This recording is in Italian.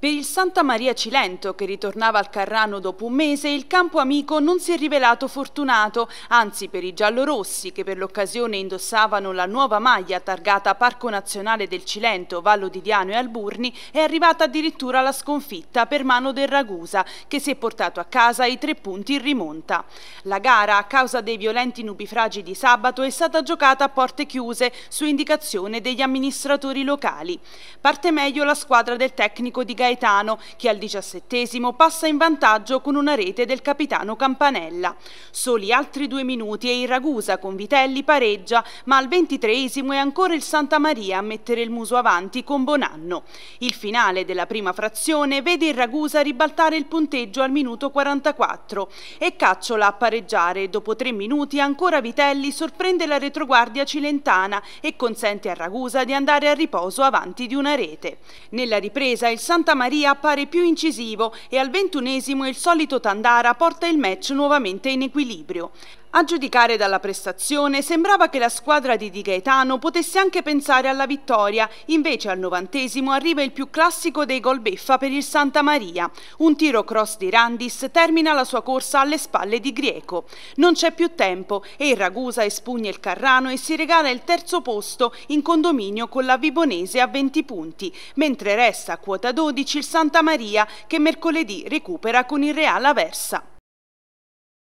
Per il Santa Maria Cilento, che ritornava al Carrano dopo un mese, il campo amico non si è rivelato fortunato, anzi per i giallorossi, che per l'occasione indossavano la nuova maglia targata Parco Nazionale del Cilento, Vallo di Diano e Alburni, è arrivata addirittura la sconfitta per mano del Ragusa, che si è portato a casa i tre punti in rimonta. La gara, a causa dei violenti nubifragi di sabato, è stata giocata a porte chiuse, su indicazione degli amministratori locali. Parte meglio la squadra del tecnico di Gaia Gaetano che al diciassettesimo passa in vantaggio con una rete del capitano Campanella. Soli altri due minuti e il Ragusa con Vitelli pareggia ma al ventitreesimo è ancora il Santa Maria a mettere il muso avanti con Bonanno. Il finale della prima frazione vede il Ragusa ribaltare il punteggio al minuto 44 e Cacciola a pareggiare. Dopo tre minuti ancora Vitelli sorprende la retroguardia cilentana e consente a Ragusa di andare a riposo avanti di una rete. Nella ripresa il Santa Maria appare più incisivo e al ventunesimo il solito Tandara porta il match nuovamente in equilibrio. A giudicare dalla prestazione sembrava che la squadra di Di Gaetano potesse anche pensare alla vittoria, invece al novantesimo arriva il più classico dei gol beffa per il Santa Maria. Un tiro cross di Randis termina la sua corsa alle spalle di Grieco. Non c'è più tempo e il Ragusa espugna il Carrano e si regala il terzo posto in condominio con la Vibonese a 20 punti, mentre resta a quota 12 Pulicic il Santa Maria che mercoledì recupera con il Real Aversa.